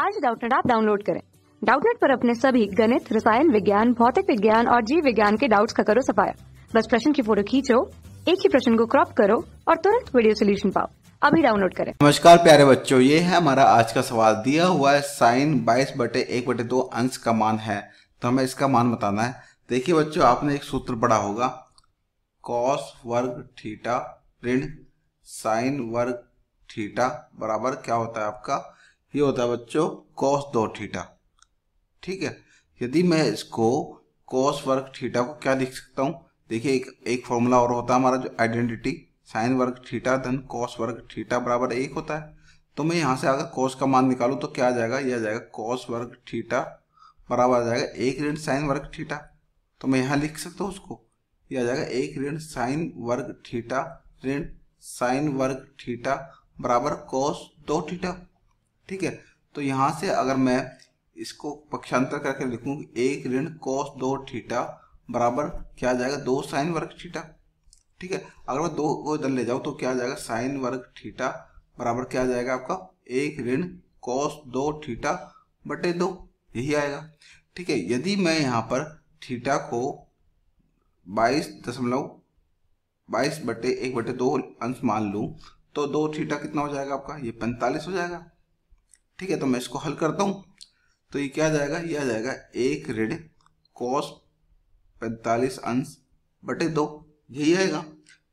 आज डाउटनेट आप डाउनलोड करें डाउटनेट पर अपने सभी गणित रसायन विज्ञान भौतिक विज्ञान और जीव विज्ञान के डाउट्स का करो सफाया बस प्रश्न की फोटो खींचो एक ही प्रश्न को क्रॉप करो और तुरंत वीडियो सोल्यूशन पाओ अभी डाउनलोड करें नमस्कार प्यारे बच्चों ये है हमारा आज का सवाल दिया हुआ है साइन बाईस बटे एक बटे दो अंश का मान है तो हमें इसका मान बताना है देखिए बच्चों आपने एक सूत्र पढ़ा होगा कॉस वर्ग थीटा ऋण साइन वर्ग थीटा बराबर क्या होता है आपका ये होता है बच्चों कॉस दो थीटा ठीक है यदि मैं इसको कॉस वर्ग थीटा को क्या लिख सकता हूँ देखिए एक एक फॉर्मूला और होता है हमारा जो आइडेंटिटी साइन वर्ग थीटा धन कॉस वर्ग थीटा बराबर एक होता है तो मैं यहाँ से अगर कॉस का मान निकालू तो क्या आ जाएगा यह आ जाएगा कॉस वर्ग थीटा बराबर आ जाएगा एक ऋण साइन वर्ग थीटा तो मैं यहाँ लिख सकता हूँ उसको यह आ जाएगा एक ऋण साइन वर्ग थीटा ऋण साइन वर्ग थीटा बराबर कॉस दो थीटा ठीक है तो यहां से अगर मैं इसको पक्षांतर करके लिखू एक ऋण कॉस दो थीटा बराबर क्या आ जाएगा दो साइन वर्ग थीटा ठीक है अगर मैं दो को इधर ले जाऊँ तो क्या आ जाएगा साइन वर्ग थीटा बराबर क्या आ जाएगा आपका एक ऋण कॉस दो थीटा बटे दो यही आएगा ठीक है यदि मैं यहाँ पर थीटा को बाईस दशमलव बाईस बटे एक बटे दो अंश मान लू तो दो थीटा कितना हो जाएगा आपका ये पैंतालीस हो जाएगा ठीक है तो मैं इसको हल करता हूँ तो ये क्या जाएगा ये आ जाएगा एक ऋण कॉस पैंतालीस अंश बटे दो यही आएगा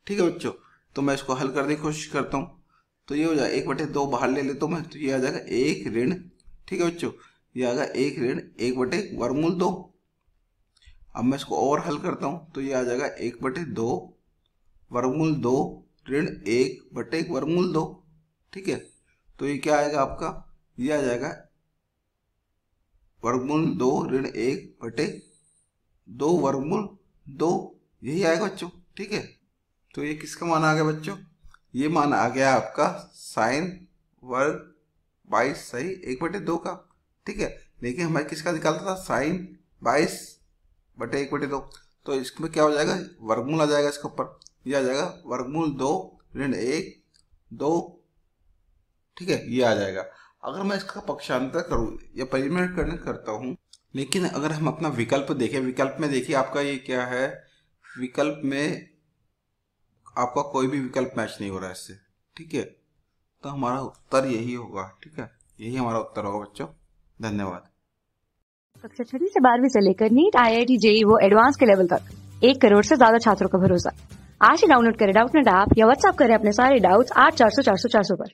ठीक है बच्चों तो मैं इसको हल करने की कोशिश करता हूँ तो ये हो जाएगा एक बटे दो बाहर ले लेता तो मैं तो ये आ जाएगा एक ऋण ठीक है बच्चों ये आएगा एक ऋण एक बटे वर्मूल दो अब मैं इसको और हल करता हूँ तो ये आ जाएगा एक बटे दो वर्मूल दो ऋण एक बटे वर्मूल दो ठीक है तो ये क्या आएगा आपका ये आ जाएगा वर्गमूल दो ऋण एक बटे दो वर्गमूल दो यही आएगा बच्चों ठीक है तो ये किसका मान आ गया बच्चों ये मान आ गया आपका साइन वर्ग बाईस सही एक बटे दो का ठीक है लेकिन हमें किसका निकालता था साइन बाईस बटे एक बटे दो तो इसमें क्या हो जाएगा वर्गमूल आ जाएगा इसके ऊपर ये आ जाएगा वर्गमूल दो ऋण एक दो ठीक है ये आ जाएगा अगर मैं इसका पक्षांतर करूँ या परिमणकरण करता हूँ लेकिन अगर हम अपना विकल्प देखें विकल्प में देखिए आपका ये क्या है विकल्प में आपका कोई भी विकल्प मैच नहीं हो रहा है इससे ठीक है तो हमारा उत्तर यही होगा ठीक है यही हमारा उत्तर होगा बच्चों धन्यवाद कक्षा छठी से बारहवीं से लेकर NEET I I T JEE वो एडवांस के लेवल तक एक करोड़ से ज्यादा छात्रों का भरोसा आज ही डाउनलोड करें डाउट नेट ऐप या व्हाट्सअप करें अपने सारे डाउट्स आठ चार सौ चार सौ चार सौ पर